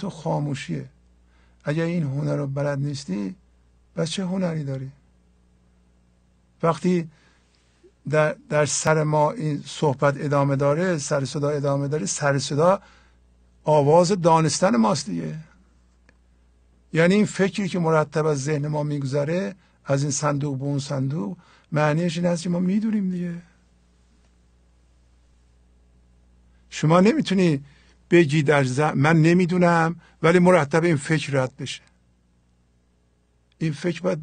تو خاموشیه اگر این هنر رو بلد نیستی بس چه هنری داری وقتی در, در سر ما این صحبت ادامه داره سر صدا ادامه داره سر صدا آواز دانستن ماست دیگه یعنی این فکری که مرتب از ذهن ما میگذره از این صندوق به اون صندوق معنیش این است که ما میدونیم دیگه شما نمیتونی بگی در زن من نمیدونم ولی مرتب این فکر رد بشه این فکر باید